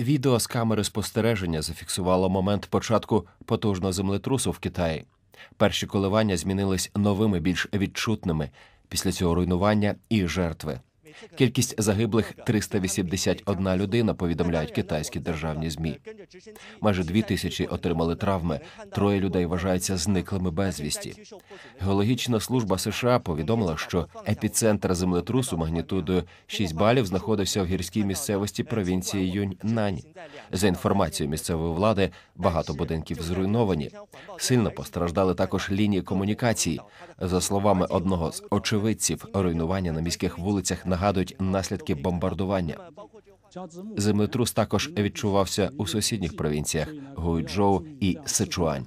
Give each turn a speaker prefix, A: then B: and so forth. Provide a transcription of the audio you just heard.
A: Відео з камери спостереження зафіксувало момент початку потужного землетрусу в Китаї. Перші коливання змінились новими, більш відчутними після цього руйнування і жертви. Кількість загиблих 381 людина. Повідомляють китайські державні змі. Майже дві тисячі отримали травми. Троє людей вважаються зниклими безвісті. Геологічна служба США повідомила, що епіцентр землетрусу магнітудою 6 балів знаходився в гірській місцевості провінції Юньнань. За інформацією місцевої влади, багато будинків зруйновані. Сильно постраждали також лінії комунікації. За словами одного з очевидців, руйнування на міських вулицях на нагадують наслідки бомбардування. Землетрус також відчувався у сусідніх провінціях Гуйчжоу і Сичуань.